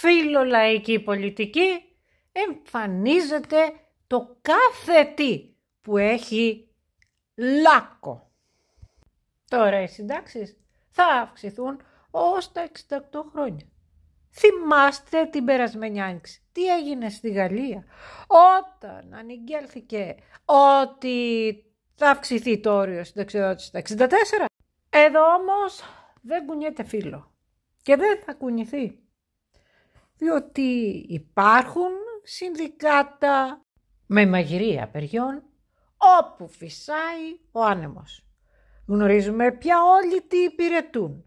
φιλολαϊκή πολιτική εμφανίζεται το κάθε τι που έχει λάκκο. Τώρα οι συντάξεις θα αυξηθούν ως τα 68 χρόνια. Θυμάστε την περασμένη άνοιξη. Τι έγινε στη Γαλλία όταν ανηγγέλθηκε ότι θα αυξηθεί το όριο συνταξιδότηση στα 64. Εδώ όμως δεν κουνιέται φίλο και δεν θα κουνηθεί διότι υπάρχουν συνδικάτα με μαγειρία παιδιών όπου φυσάει ο άνεμος. Γνωρίζουμε πια όλοι τι υπηρετούν.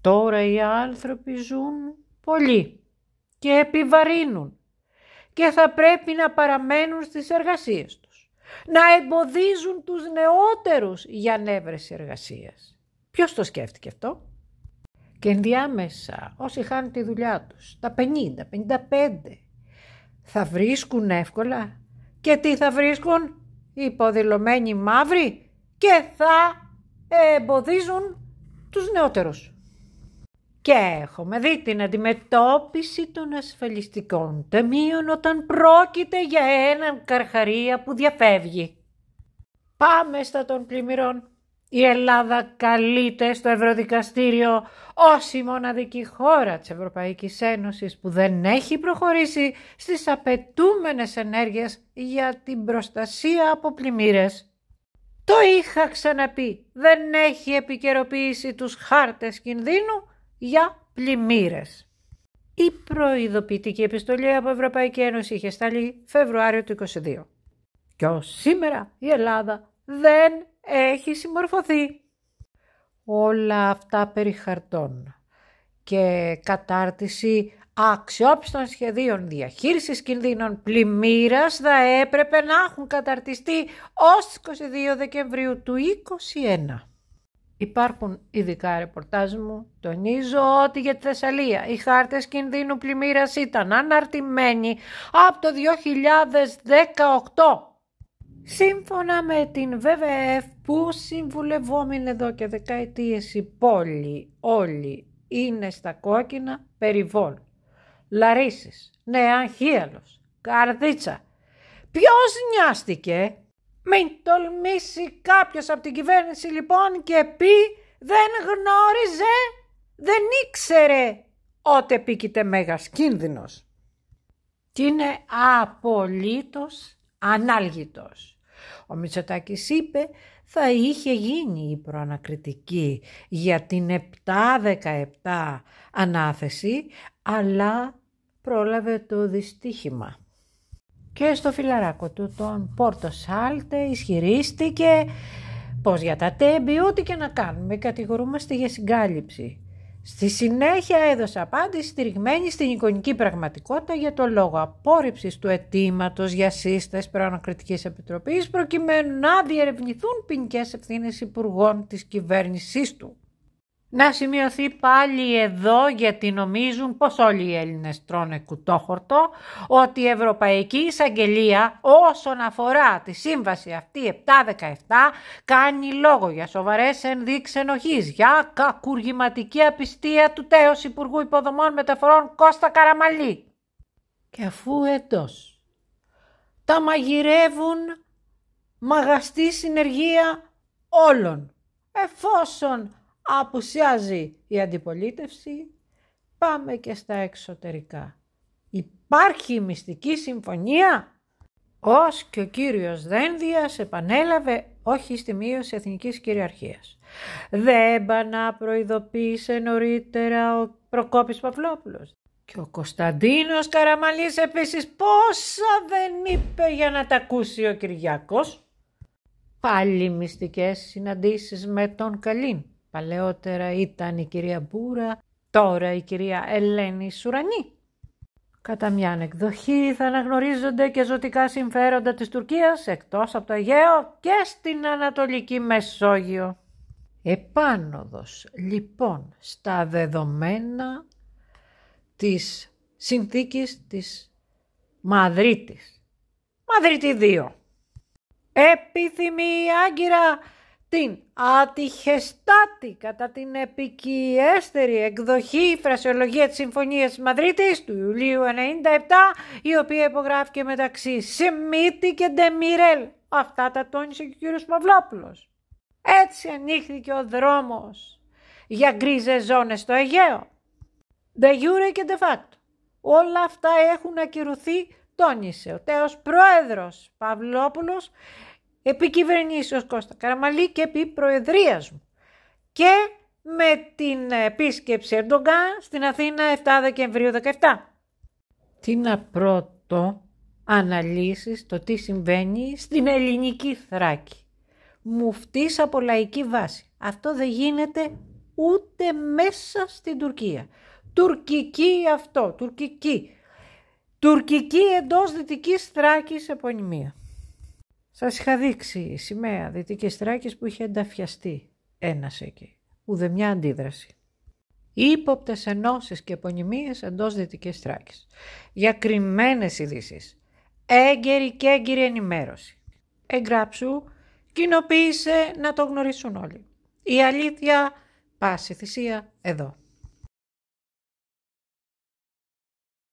Τώρα οι άνθρωποι ζουν πολύ και επιβαρύνουν και θα πρέπει να παραμένουν στις εργασίες τους. Να εμποδίζουν τους νεότερους για ανέβρεση εργασίας. Ποιος το σκέφτηκε αυτό? και ενδιάμεσα όσοι χάνουν τη δουλειά τους, τα 50, 55, θα βρίσκουν εύκολα και τι θα βρίσκουν, οι υποδηλωμένοι μαύροι και θα εμποδίζουν τους νεότερους. Και έχουμε δει την αντιμετώπιση των ασφαλιστικών ταμείων όταν πρόκειται για έναν καρχαρία που διαφεύγει. Πάμε στα των πλημμυρών η Ελλάδα καλείται στο Ευρωδικαστήριο ως η μοναδική χώρα της Ευρωπαϊκής Ένωσης που δεν έχει προχωρήσει στις απαιτούμενες ενέργειες για την προστασία από πλημμύρες. Το είχα ξαναπεί, δεν έχει επικαιροποιήσει τους χάρτες κινδύνου για πλημμύρες. Η προειδοποιητική επιστολή από Ευρωπαϊκή Ένωση είχε σταλεί Φεβρουάριο του 2022. Και ως σήμερα η Ελλάδα δεν έχει συμμορφωθεί. Όλα αυτά περί χαρτών και κατάρτιση αξιόπιστων σχεδίων διαχείρισης κινδύνων πλημμύρας θα έπρεπε να έχουν καταρτιστεί ως 22 Δεκεμβρίου του 2021. Υπάρχουν ειδικά ρεπορτάζ μου, τονίζω ότι για τη Θεσσαλία οι χάρτες κινδύνου πλημμύρας ήταν αναρτημένοι από το 2018. Σύμφωνα με την ΒΒΕΦ που συμβουλευόμουν εδώ και δεκαετίες η πόλη όλοι είναι στα κόκκινα περιβόλ. Λαρίσης, νεανχίαλος, καρδίτσα. Ποιος νοιάστηκε? Μην τολμήσει κάποιος από την κυβέρνηση λοιπόν και πει δεν γνώριζε, δεν ήξερε ότι επίκειται μέγας κίνδυνος. Και είναι απολύτως ανάλγητος. Ο Μητσοτάκης είπε θα είχε γίνει η προανακριτική για την 7-17 ανάθεση, αλλά πρόλαβε το δυστύχημα. Και στο φιλαράκο του τον Πόρτο Σάλτε ισχυρίστηκε πως για τα τέμπη ό,τι και να κάνουμε κατηγορούμαστε για συγκάλυψη. Στη συνέχεια έδωσε απάντηση στηριγμένη στην εικονική πραγματικότητα για το λόγο απόρριψης του αιτήματος για σύσταση προανακριτικής επιτροπής προκειμένου να διερευνηθούν ποινικές ευθύνες υπουργών της κυβέρνησής του. Να σημειωθεί πάλι εδώ γιατί νομίζουν πως όλοι οι Έλληνες τρώνε κουτόχορτο ότι η Ευρωπαϊκή Εισαγγελία όσον αφορά τη σύμβαση αυτή 717 κάνει λόγο για σοβαρές ενδείξεις ενοχής, για κακουργηματική απιστία του τέος Υπουργού Υποδομών Μεταφορών Κώστα Καραμαλή. Και αφού έτος τα μαγειρεύουν μαγαστή συνεργεία όλων εφόσον απουσιάζει η αντιπολίτευση, πάμε και στα εξωτερικά. Υπάρχει μυστική συμφωνία. Ως και ο κύριος Δένδιας επανέλαβε όχι στη μείωση εθνικής κυριαρχίας. Δεν να προειδοποίησε νωρίτερα ο Προκόπης Παυλόπουλος. Και ο Κωνσταντίνος Καραμαλής επίσης πόσα δεν είπε για να τα ακούσει ο Κυριάκος. Πάλι μυστικές συναντήσεις με τον Καλίν. Παλαιότερα ήταν η κυρία Μπούρα, τώρα η κυρία Ελένη Σουρανή. Κατά μια εκδοχή θα αναγνωρίζονται και ζωτικά συμφέροντα της Τουρκίας εκτός από το Αιγαίο και στην Ανατολική Μεσόγειο. Επάνωδος λοιπόν στα δεδομένα της συνθήκης της Μαδρίτης. Μαδρίτη 2. Επιθυμεί άγκυρα την ατυχεστάτη κατά την επικιέστερη εκδοχή φρασιολογία της Συμφωνίας της Μαδρίτης του Ιουλίου 1997, η οποία υπογράφηκε μεταξύ Σιμίτη και Ντεμιρέλ. Αυτά τα τόνισε και ο κύριος Παυλόπουλος. Έτσι ανοίχθηκε ο δρόμος για γκρίζες ζώνες στο Αιγαίο. De jure και de facto. Όλα αυτά έχουν ακυρωθεί, τόνισε ο τέος πρόεδρος Παυλόπουλος επί κυβερνήσεως Κώστα Καραμαλή και επί προεδρίας μου. Και με την επίσκεψη Ερντογκάν στην Αθήνα 7 Δεκεμβρίου 17. Τι να πρώτο αναλύσεις το τι συμβαίνει στην ελληνική Θράκη. Μουφτής από λαϊκή βάση. Αυτό δεν γίνεται ούτε μέσα στην Τουρκία. Τουρκική αυτό, τουρκική. Τουρκική εντός δυτικής Θράκης επωνυμία. Σας είχα δείξει σημαία δυτικής Θράκης που είχε ενταφιαστεί ένας εκεί. Ούτε μια αντίδραση. Ήποπτε ενώσεις και επωνυμίες εντός δυτικής Θράκης. Για κρυμμένες ειδήσει. Έγκαιρη και έγκυρη ενημέρωση. Εγγράψου, κοινοποίησε να το γνωρίσουν όλοι. Η αλήθεια, πάση θυσία, εδώ.